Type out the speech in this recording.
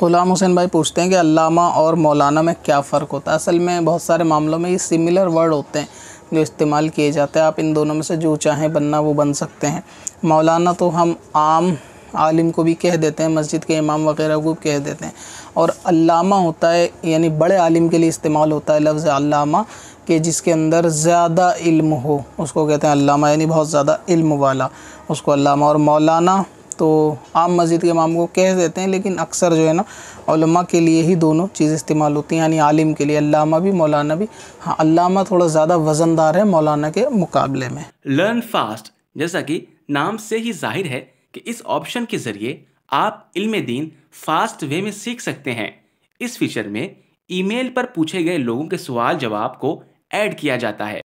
ग़ुलाम हुसैन भाई पूछते हैं कि अल्लामा और मौलाना में क्या फ़र्क होता है असल में बहुत सारे मामलों में ये सिमिलर वर्ड होते हैं जो इस्तेमाल किए जाते हैं आप इन दोनों में से जो चाहें बनना वो बन सकते हैं मौलाना तो हम आम आलिम को भी कह देते हैं मस्जिद के इमाम वगैरह को कह देते हैं और अल्लामा होता है यानी बड़े आलिम के लिए इस्तेमाल होता है लफ्ज़ अल्लामा के जिसके अंदर ज़्यादा इल्म हो उसको कहते हैं अल्लामा यानी बहुत ज़्यादा इल्म वाला उसको अल्लामा और मौलाना तो आम मस्जिद के इमाम को कह देते हैं लेकिन अक्सर जो है ना के लिए ही दोनों चीज़ इस्तेमाल होती हैं यानी आलिम के लिए अल्लामा भी मौलाना भी हाँ अल्लामा थोड़ा ज़्यादा वज़नदार है मौलाना के मुकाबले में लर्न फास्ट जैसा कि नाम से ही जाहिर है कि इस ऑप्शन के ज़रिए आप इल्म दीन फास्ट वे में सीख सकते हैं इस फीचर में ईमेल पर पूछे गए लोगों के सवाल जवाब को ऐड किया जाता है